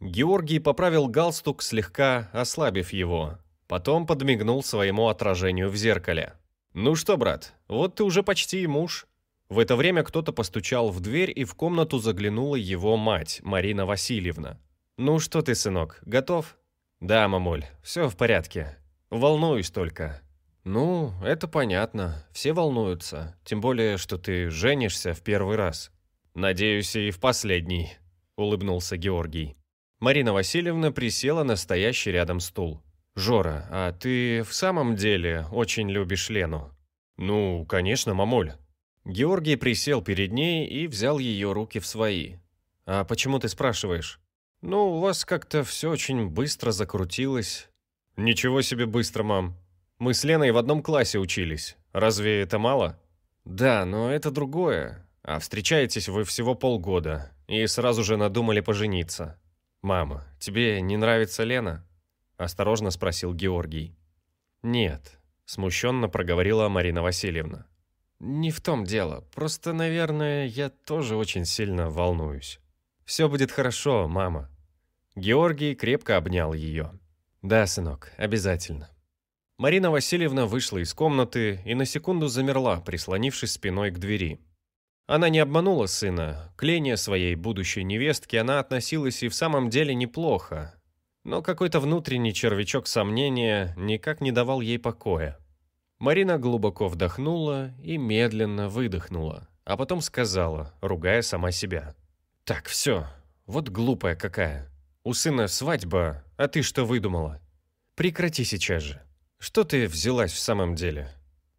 Георгий поправил галстук, слегка ослабив его. Потом подмигнул своему отражению в зеркале. «Ну что, брат, вот ты уже почти и муж». В это время кто-то постучал в дверь, и в комнату заглянула его мать, Марина Васильевна. «Ну что ты, сынок, готов?» «Да, мамуль, все в порядке. Волнуюсь только». «Ну, это понятно. Все волнуются. Тем более, что ты женишься в первый раз». «Надеюсь, и в последний», — улыбнулся Георгий. Марина Васильевна присела на стоящий рядом стул. «Жора, а ты в самом деле очень любишь Лену?» «Ну, конечно, мамуль». Георгий присел перед ней и взял ее руки в свои. «А почему ты спрашиваешь?» «Ну, у вас как-то все очень быстро закрутилось». «Ничего себе быстро, мам. Мы с Леной в одном классе учились. Разве это мало?» «Да, но это другое. А встречаетесь вы всего полгода и сразу же надумали пожениться. «Мама, тебе не нравится Лена?» – осторожно спросил Георгий. «Нет», – смущенно проговорила Марина Васильевна. «Не в том дело. Просто, наверное, я тоже очень сильно волнуюсь». «Все будет хорошо, мама». Георгий крепко обнял ее. «Да, сынок, обязательно». Марина Васильевна вышла из комнаты и на секунду замерла, прислонившись спиной к двери. Она не обманула сына. К Лене, своей будущей невестке, она относилась и в самом деле неплохо. Но какой-то внутренний червячок сомнения никак не давал ей покоя. Марина глубоко вдохнула и медленно выдохнула, а потом сказала, ругая сама себя. «Так, все, вот глупая какая. У сына свадьба, а ты что выдумала? Прекрати сейчас же. Что ты взялась в самом деле?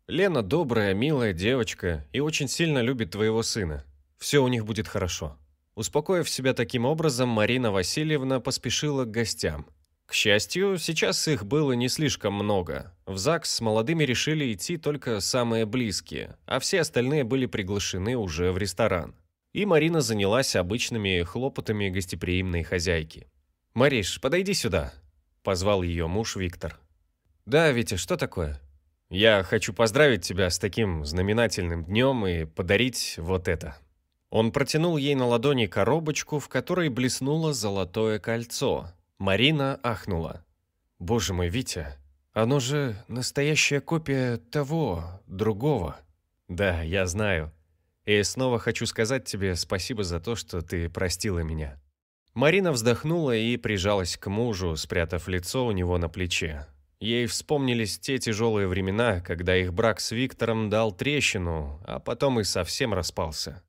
Лена добрая, милая девочка и очень сильно любит твоего сына. Все у них будет хорошо». Успокоив себя таким образом, Марина Васильевна поспешила к гостям. К счастью, сейчас их было не слишком много. В ЗАГС с молодыми решили идти только самые близкие, а все остальные были приглашены уже в ресторан. И Марина занялась обычными хлопотами гостеприимной хозяйки. «Мариш, подойди сюда», – позвал ее муж Виктор. «Да, Витя, что такое?» Я хочу поздравить тебя с таким знаменательным днем и подарить вот это». Он протянул ей на ладони коробочку, в которой блеснуло золотое кольцо. Марина ахнула. «Боже мой, Витя, оно же настоящая копия того, другого». «Да, я знаю. И снова хочу сказать тебе спасибо за то, что ты простила меня». Марина вздохнула и прижалась к мужу, спрятав лицо у него на плече. Ей вспомнились те тяжелые времена, когда их брак с Виктором дал трещину, а потом и совсем распался.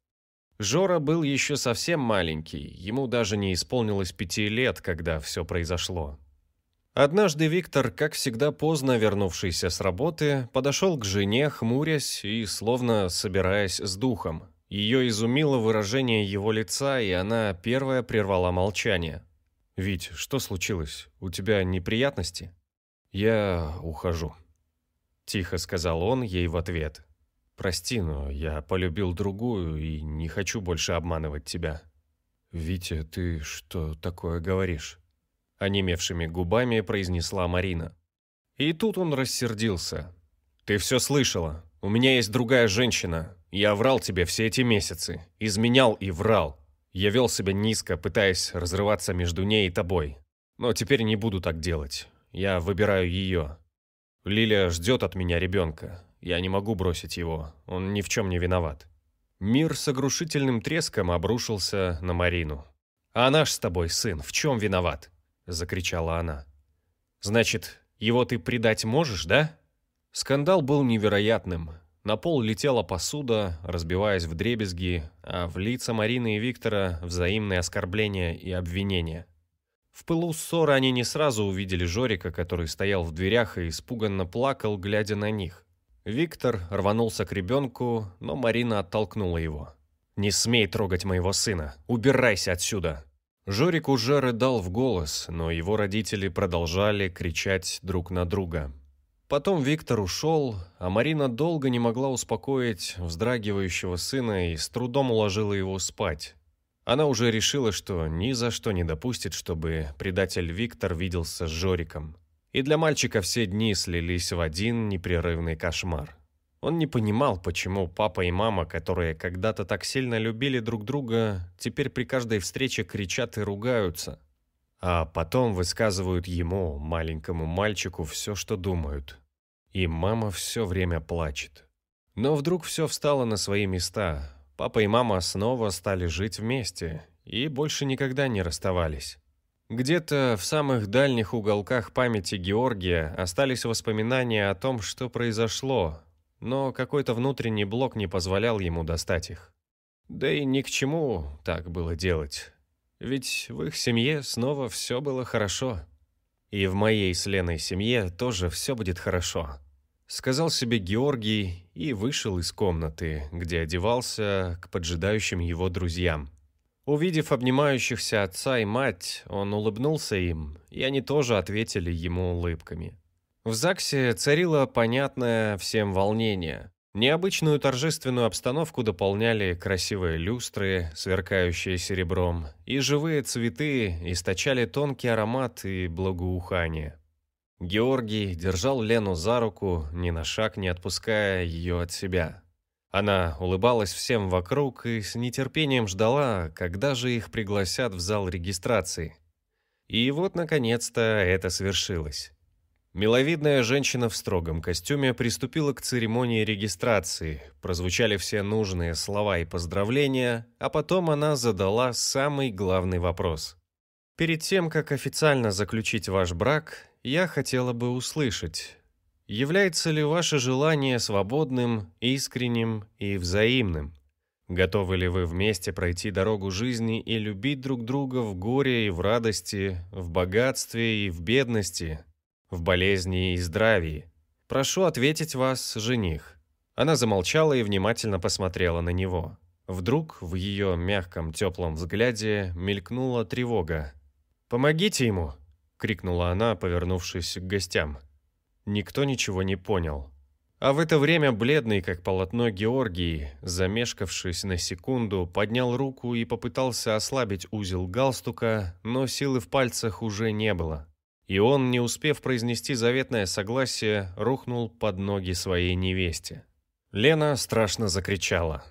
Жора был еще совсем маленький, ему даже не исполнилось пяти лет, когда все произошло. Однажды Виктор, как всегда поздно вернувшийся с работы, подошел к жене, хмурясь и словно собираясь с духом. Ее изумило выражение его лица, и она первая прервала молчание. «Вить, что случилось? У тебя неприятности?» «Я ухожу», — тихо сказал он ей в ответ. «Прости, но я полюбил другую и не хочу больше обманывать тебя». «Витя, ты что такое говоришь?» Онемевшими губами произнесла Марина. И тут он рассердился. «Ты все слышала. У меня есть другая женщина. Я врал тебе все эти месяцы. Изменял и врал. Я вел себя низко, пытаясь разрываться между ней и тобой. Но теперь не буду так делать. Я выбираю ее. Лилия ждет от меня ребенка. Я не могу бросить его. Он ни в чем не виноват. Мир с огрушительным треском обрушился на Марину. «А наш с тобой сын в чем виноват?» – закричала она. «Значит, его ты предать можешь, да?» Скандал был невероятным. На пол летела посуда, разбиваясь в дребезги, а в лица Марины и Виктора – взаимные оскорбления и обвинения. В пылу ссоры они не сразу увидели Жорика, который стоял в дверях и испуганно плакал, глядя на них. Виктор рванулся к ребенку, но Марина оттолкнула его. «Не смей трогать моего сына! Убирайся отсюда!» Жорик уже рыдал в голос, но его родители продолжали кричать друг на друга. Потом Виктор ушел, а Марина долго не могла успокоить вздрагивающего сына и с трудом уложила его спать. Она уже решила, что ни за что не допустит, чтобы предатель Виктор виделся с Жориком. И для мальчика все дни слились в один непрерывный кошмар. Он не понимал, почему папа и мама, которые когда-то так сильно любили друг друга, теперь при каждой встрече кричат и ругаются. А потом высказывают ему, маленькому мальчику, все, что думают. И мама все время плачет. Но вдруг все встало на свои места. Папа и мама снова стали жить вместе и больше никогда не расставались. Где-то в самых дальних уголках памяти Георгия остались воспоминания о том, что произошло, но какой-то внутренний блок не позволял ему достать их. Да и ни к чему так было делать. Ведь в их семье снова все было хорошо. И в моей с Леной семье тоже все будет хорошо сказал себе Георгий и вышел из комнаты, где одевался к поджидающим его друзьям. Увидев обнимающихся отца и мать, он улыбнулся им, и они тоже ответили ему улыбками. В ЗАГСе царило понятное всем волнение. Необычную торжественную обстановку дополняли красивые люстры, сверкающие серебром, и живые цветы источали тонкий аромат и благоухание. Георгий держал Лену за руку, ни на шаг не отпуская ее от себя. Она улыбалась всем вокруг и с нетерпением ждала, когда же их пригласят в зал регистрации. И вот, наконец-то, это свершилось. Миловидная женщина в строгом костюме приступила к церемонии регистрации, прозвучали все нужные слова и поздравления, а потом она задала самый главный вопрос. «Перед тем, как официально заключить ваш брак, я хотела бы услышать. Является ли ваше желание свободным, искренним и взаимным? Готовы ли вы вместе пройти дорогу жизни и любить друг друга в горе и в радости, в богатстве и в бедности, в болезни и здравии? Прошу ответить вас, жених. Она замолчала и внимательно посмотрела на него. Вдруг в ее мягком теплом взгляде мелькнула тревога. «Помогите ему!» крикнула она, повернувшись к гостям. Никто ничего не понял. А в это время бледный, как полотно, Георгий, замешкавшись на секунду, поднял руку и попытался ослабить узел галстука, но силы в пальцах уже не было. И он, не успев произнести заветное согласие, рухнул под ноги своей невесте. Лена страшно закричала.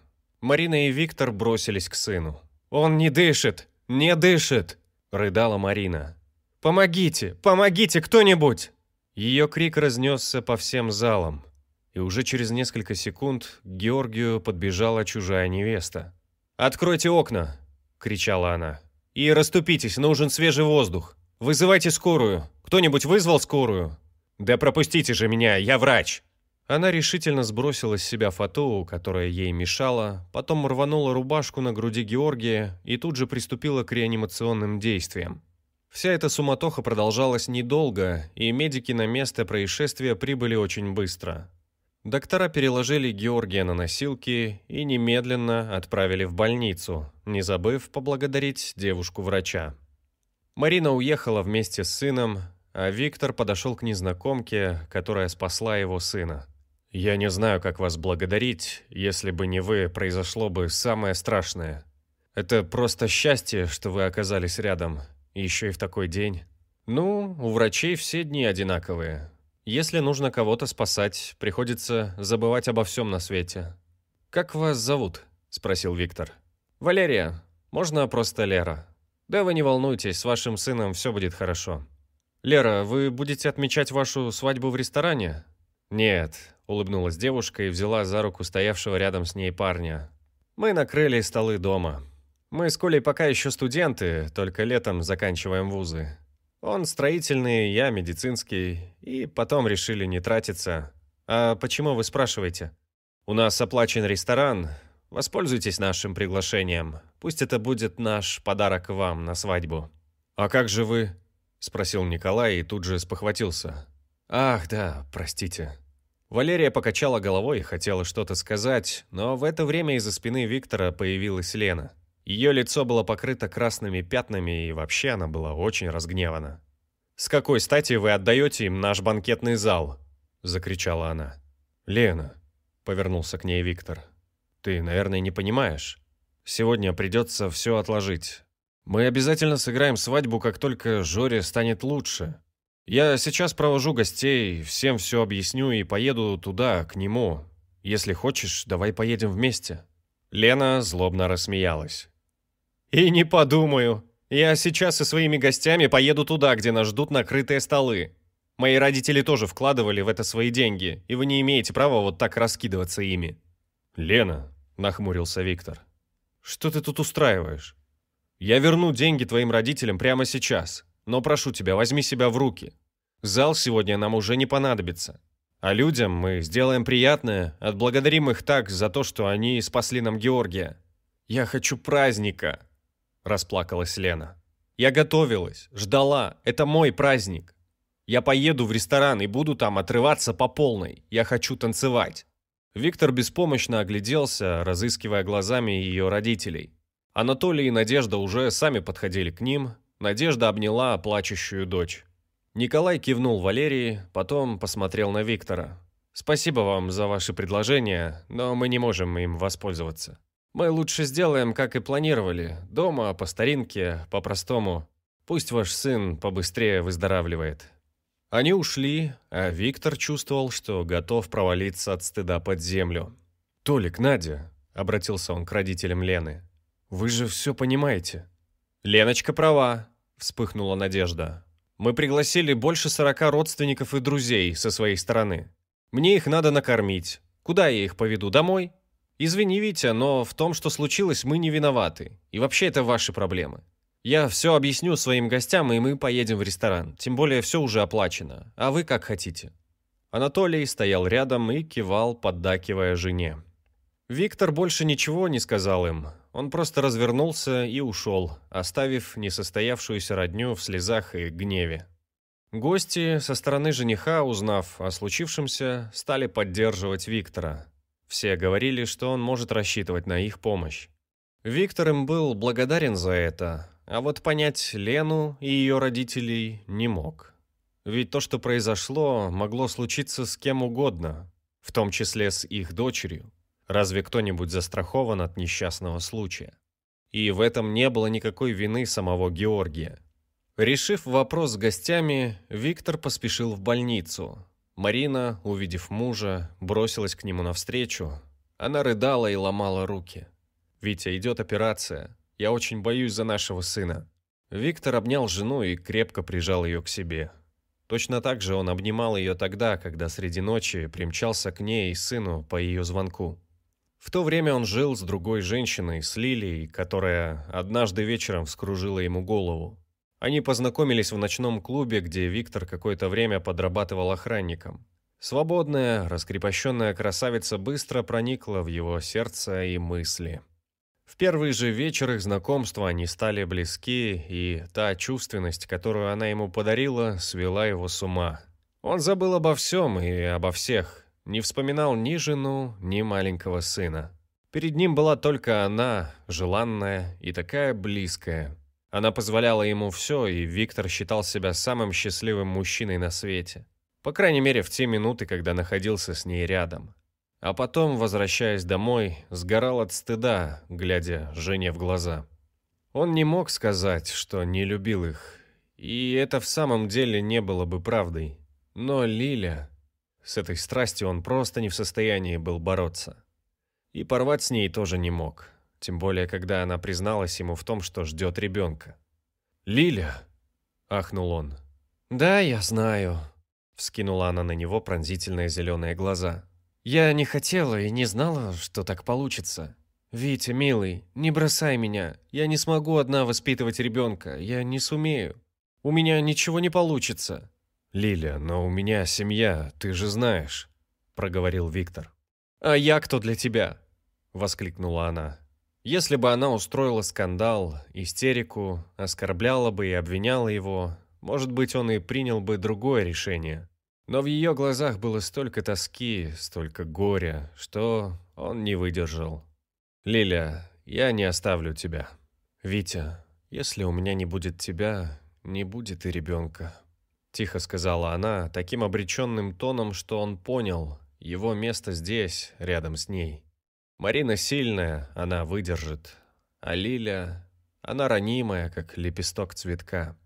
Марина и Виктор бросились к сыну. «Он не дышит! Не дышит!» – рыдала Марина. «Помогите! Помогите кто-нибудь!» Ее крик разнесся по всем залам, и уже через несколько секунд к Георгию подбежала чужая невеста. «Откройте окна!» – кричала она. «И расступитесь, нужен свежий воздух! Вызывайте скорую! Кто-нибудь вызвал скорую?» «Да пропустите же меня, я врач!» Она решительно сбросила с себя фату, которая ей мешала, потом рванула рубашку на груди Георгия и тут же приступила к реанимационным действиям. Вся эта суматоха продолжалась недолго, и медики на место происшествия прибыли очень быстро. Доктора переложили Георгия на носилки и немедленно отправили в больницу, не забыв поблагодарить девушку-врача. Марина уехала вместе с сыном, а Виктор подошел к незнакомке, которая спасла его сына. «Я не знаю, как вас благодарить, если бы не вы, произошло бы самое страшное. Это просто счастье, что вы оказались рядом. Еще и в такой день. Ну, у врачей все дни одинаковые. Если нужно кого-то спасать, приходится забывать обо всем на свете. «Как вас зовут?» – спросил Виктор. «Валерия. Можно просто Лера?» «Да вы не волнуйтесь, с вашим сыном все будет хорошо». «Лера, вы будете отмечать вашу свадьбу в ресторане?» «Нет», – улыбнулась девушка и взяла за руку стоявшего рядом с ней парня. «Мы накрыли столы дома». Мы с Колей пока еще студенты, только летом заканчиваем вузы. Он строительный, я медицинский, и потом решили не тратиться. А почему вы спрашиваете? У нас оплачен ресторан. Воспользуйтесь нашим приглашением. Пусть это будет наш подарок вам на свадьбу. А как же вы? спросил Николай и тут же спохватился. Ах, да, простите. Валерия покачала головой и хотела что-то сказать, но в это время из-за спины Виктора появилась Лена. Ее лицо было покрыто красными пятнами, и вообще она была очень разгневана. «С какой стати вы отдаете им наш банкетный зал?» – закричала она. «Лена», – повернулся к ней Виктор, – «ты, наверное, не понимаешь. Сегодня придется все отложить. Мы обязательно сыграем свадьбу, как только Жоре станет лучше. Я сейчас провожу гостей, всем все объясню и поеду туда, к нему. Если хочешь, давай поедем вместе». Лена злобно рассмеялась. «И не подумаю. Я сейчас со своими гостями поеду туда, где нас ждут накрытые столы. Мои родители тоже вкладывали в это свои деньги, и вы не имеете права вот так раскидываться ими». «Лена», — нахмурился Виктор, — «что ты тут устраиваешь? Я верну деньги твоим родителям прямо сейчас, но прошу тебя, возьми себя в руки. Зал сегодня нам уже не понадобится. А людям мы сделаем приятное, отблагодарим их так за то, что они спасли нам Георгия. Я хочу праздника!» – расплакалась Лена. «Я готовилась, ждала. Это мой праздник. Я поеду в ресторан и буду там отрываться по полной. Я хочу танцевать». Виктор беспомощно огляделся, разыскивая глазами ее родителей. Анатолий и Надежда уже сами подходили к ним. Надежда обняла плачущую дочь. Николай кивнул Валерии, потом посмотрел на Виктора. «Спасибо вам за ваши предложения, но мы не можем им воспользоваться». Мы лучше сделаем, как и планировали. Дома, по старинке, по-простому. Пусть ваш сын побыстрее выздоравливает». Они ушли, а Виктор чувствовал, что готов провалиться от стыда под землю. «Толик, Надя», — обратился он к родителям Лены, — «вы же все понимаете». «Леночка права», — вспыхнула Надежда. «Мы пригласили больше сорока родственников и друзей со своей стороны. Мне их надо накормить. Куда я их поведу? Домой? «Извини, Витя, но в том, что случилось, мы не виноваты. И вообще это ваши проблемы. Я все объясню своим гостям, и мы поедем в ресторан. Тем более все уже оплачено. А вы как хотите». Анатолий стоял рядом и кивал, поддакивая жене. Виктор больше ничего не сказал им. Он просто развернулся и ушел, оставив несостоявшуюся родню в слезах и гневе. Гости со стороны жениха, узнав о случившемся, стали поддерживать Виктора – все говорили, что он может рассчитывать на их помощь. Виктор им был благодарен за это, а вот понять Лену и ее родителей не мог. Ведь то, что произошло, могло случиться с кем угодно, в том числе с их дочерью. Разве кто-нибудь застрахован от несчастного случая? И в этом не было никакой вины самого Георгия. Решив вопрос с гостями, Виктор поспешил в больницу, Марина, увидев мужа, бросилась к нему навстречу. Она рыдала и ломала руки. «Витя, идет операция. Я очень боюсь за нашего сына». Виктор обнял жену и крепко прижал ее к себе. Точно так же он обнимал ее тогда, когда среди ночи примчался к ней и сыну по ее звонку. В то время он жил с другой женщиной, с Лилией, которая однажды вечером вскружила ему голову. Они познакомились в ночном клубе, где Виктор какое-то время подрабатывал охранником. Свободная, раскрепощенная красавица быстро проникла в его сердце и мысли. В первый же вечер их знакомства они стали близки, и та чувственность, которую она ему подарила, свела его с ума. Он забыл обо всем и обо всех, не вспоминал ни жену, ни маленького сына. Перед ним была только она, желанная и такая близкая. Она позволяла ему все, и Виктор считал себя самым счастливым мужчиной на свете. По крайней мере, в те минуты, когда находился с ней рядом. А потом, возвращаясь домой, сгорал от стыда, глядя Жене в глаза. Он не мог сказать, что не любил их, и это в самом деле не было бы правдой. Но Лиля... С этой страстью он просто не в состоянии был бороться. И порвать с ней тоже не мог. Тем более, когда она призналась ему в том, что ждет ребенка. «Лиля!» – ахнул он. «Да, я знаю», – вскинула она на него пронзительные зеленые глаза. «Я не хотела и не знала, что так получится. Витя, милый, не бросай меня. Я не смогу одна воспитывать ребенка. Я не сумею. У меня ничего не получится». «Лиля, но у меня семья, ты же знаешь», – проговорил Виктор. «А я кто для тебя?» – воскликнула она. Если бы она устроила скандал, истерику, оскорбляла бы и обвиняла его, может быть, он и принял бы другое решение. Но в ее глазах было столько тоски, столько горя, что он не выдержал. «Лиля, я не оставлю тебя. Витя, если у меня не будет тебя, не будет и ребенка», — тихо сказала она, таким обреченным тоном, что он понял, его место здесь, рядом с ней. Марина сильная, она выдержит. А Лиля, она ранимая, как лепесток цветка.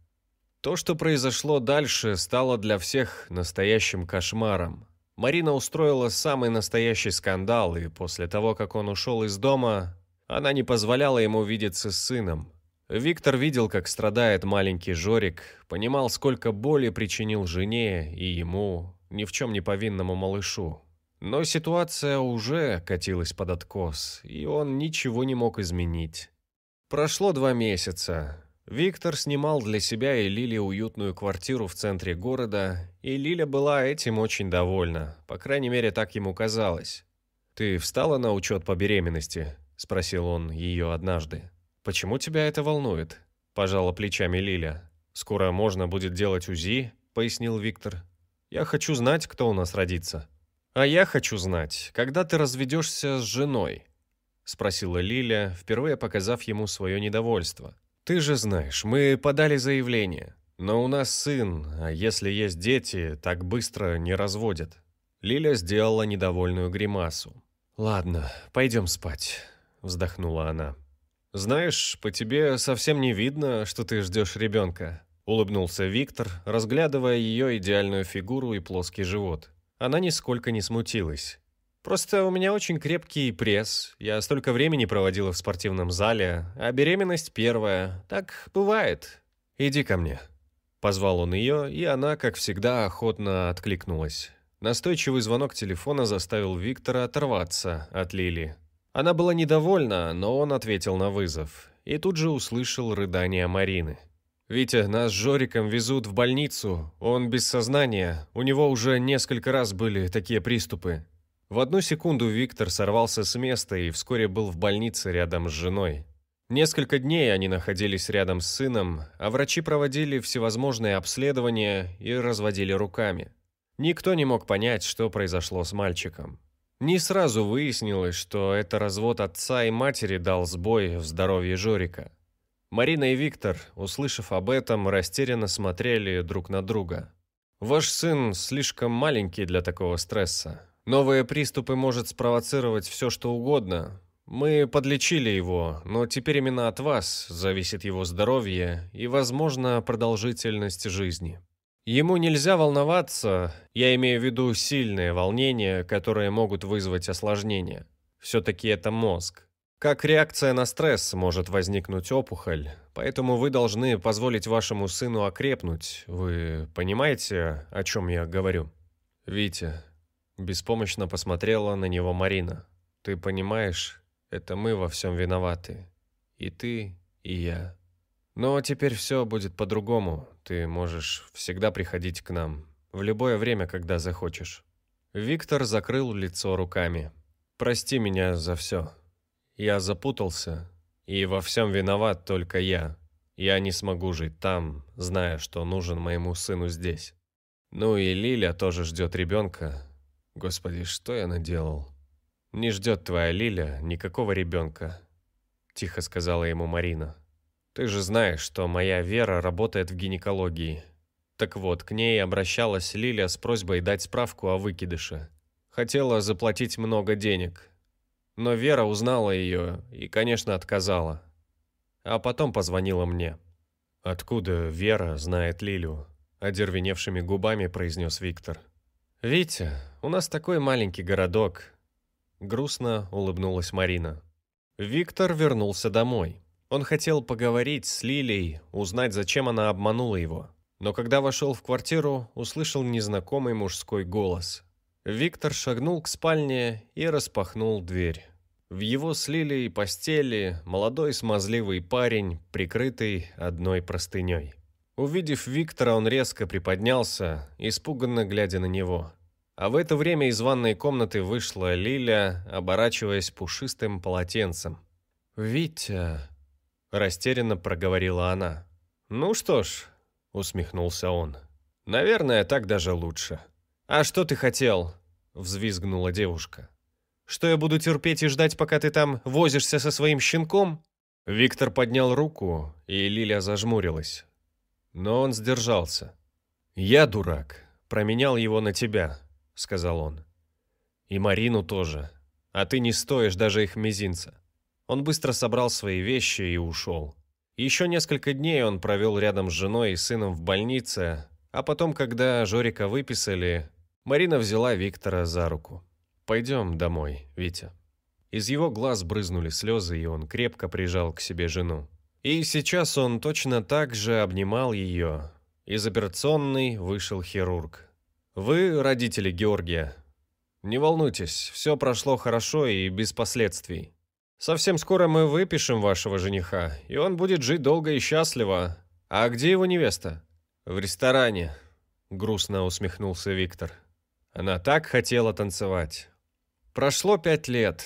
То, что произошло дальше, стало для всех настоящим кошмаром. Марина устроила самый настоящий скандал, и после того, как он ушел из дома, она не позволяла ему видеться с сыном. Виктор видел, как страдает маленький Жорик, понимал, сколько боли причинил жене и ему, ни в чем не повинному малышу. Но ситуация уже катилась под откос, и он ничего не мог изменить. Прошло два месяца. Виктор снимал для себя и Лили уютную квартиру в центре города, и Лиля была этим очень довольна, по крайней мере, так ему казалось. «Ты встала на учет по беременности?» – спросил он ее однажды. «Почему тебя это волнует?» – пожала плечами Лиля. «Скоро можно будет делать УЗИ», – пояснил Виктор. «Я хочу знать, кто у нас родится». «А я хочу знать, когда ты разведешься с женой?» — спросила Лиля, впервые показав ему свое недовольство. «Ты же знаешь, мы подали заявление, но у нас сын, а если есть дети, так быстро не разводят». Лиля сделала недовольную гримасу. «Ладно, пойдем спать», — вздохнула она. «Знаешь, по тебе совсем не видно, что ты ждешь ребенка», — улыбнулся Виктор, разглядывая ее идеальную фигуру и плоский живот. Она нисколько не смутилась. «Просто у меня очень крепкий пресс, я столько времени проводила в спортивном зале, а беременность первая, так бывает. Иди ко мне». Позвал он ее, и она, как всегда, охотно откликнулась. Настойчивый звонок телефона заставил Виктора оторваться от Лили. Она была недовольна, но он ответил на вызов. И тут же услышал рыдания Марины. «Витя, нас с Жориком везут в больницу. Он без сознания. У него уже несколько раз были такие приступы». В одну секунду Виктор сорвался с места и вскоре был в больнице рядом с женой. Несколько дней они находились рядом с сыном, а врачи проводили всевозможные обследования и разводили руками. Никто не мог понять, что произошло с мальчиком. Не сразу выяснилось, что это развод отца и матери дал сбой в здоровье Жорика. Марина и Виктор, услышав об этом, растерянно смотрели друг на друга. «Ваш сын слишком маленький для такого стресса. Новые приступы может спровоцировать все, что угодно. Мы подлечили его, но теперь именно от вас зависит его здоровье и, возможно, продолжительность жизни». Ему нельзя волноваться, я имею в виду сильные волнения, которые могут вызвать осложнения. Все-таки это мозг. Как реакция на стресс может возникнуть опухоль, поэтому вы должны позволить вашему сыну окрепнуть. Вы понимаете, о чем я говорю? Витя, беспомощно посмотрела на него Марина. Ты понимаешь, это мы во всем виноваты. И ты, и я. Но теперь все будет по-другому. Ты можешь всегда приходить к нам. В любое время, когда захочешь. Виктор закрыл лицо руками. «Прости меня за все», я запутался, и во всем виноват только я. Я не смогу жить там, зная, что нужен моему сыну здесь. Ну и Лиля тоже ждет ребенка. Господи, что я наделал? Не ждет твоя Лиля никакого ребенка, тихо сказала ему Марина. Ты же знаешь, что моя Вера работает в гинекологии. Так вот, к ней обращалась Лиля с просьбой дать справку о выкидыше. Хотела заплатить много денег, но Вера узнала ее и, конечно, отказала. А потом позвонила мне. «Откуда Вера знает Лилю?» – одервеневшими губами произнес Виктор. «Витя, у нас такой маленький городок», – грустно улыбнулась Марина. Виктор вернулся домой. Он хотел поговорить с Лилей, узнать, зачем она обманула его. Но когда вошел в квартиру, услышал незнакомый мужской голос – Виктор шагнул к спальне и распахнул дверь. В его слили и постели молодой смазливый парень, прикрытый одной простыней. Увидев Виктора, он резко приподнялся, испуганно глядя на него. А в это время из ванной комнаты вышла Лиля, оборачиваясь пушистым полотенцем. «Витя...» – растерянно проговорила она. «Ну что ж», – усмехнулся он, – «наверное, так даже лучше». «А что ты хотел?» — взвизгнула девушка. «Что я буду терпеть и ждать, пока ты там возишься со своим щенком?» Виктор поднял руку, и Лиля зажмурилась. Но он сдержался. «Я дурак. Променял его на тебя», — сказал он. «И Марину тоже. А ты не стоишь даже их мизинца». Он быстро собрал свои вещи и ушел. Еще несколько дней он провел рядом с женой и сыном в больнице, а потом, когда Жорика выписали, Марина взяла Виктора за руку. «Пойдем домой, Витя». Из его глаз брызнули слезы, и он крепко прижал к себе жену. И сейчас он точно так же обнимал ее. Из операционной вышел хирург. «Вы родители Георгия. Не волнуйтесь, все прошло хорошо и без последствий. Совсем скоро мы выпишем вашего жениха, и он будет жить долго и счастливо. А где его невеста?» «В ресторане», — грустно усмехнулся Виктор. Она так хотела танцевать. Прошло пять лет.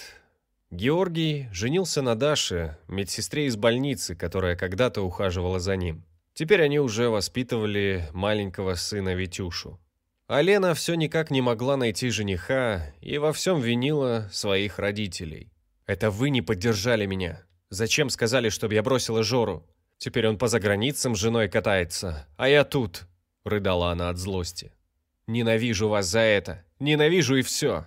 Георгий женился на Даше, медсестре из больницы, которая когда-то ухаживала за ним. Теперь они уже воспитывали маленького сына Витюшу. А Лена все никак не могла найти жениха и во всем винила своих родителей. «Это вы не поддержали меня. Зачем сказали, чтобы я бросила Жору? Теперь он по заграницам с женой катается, а я тут», — рыдала она от злости. Ненавижу вас за это. Ненавижу и все.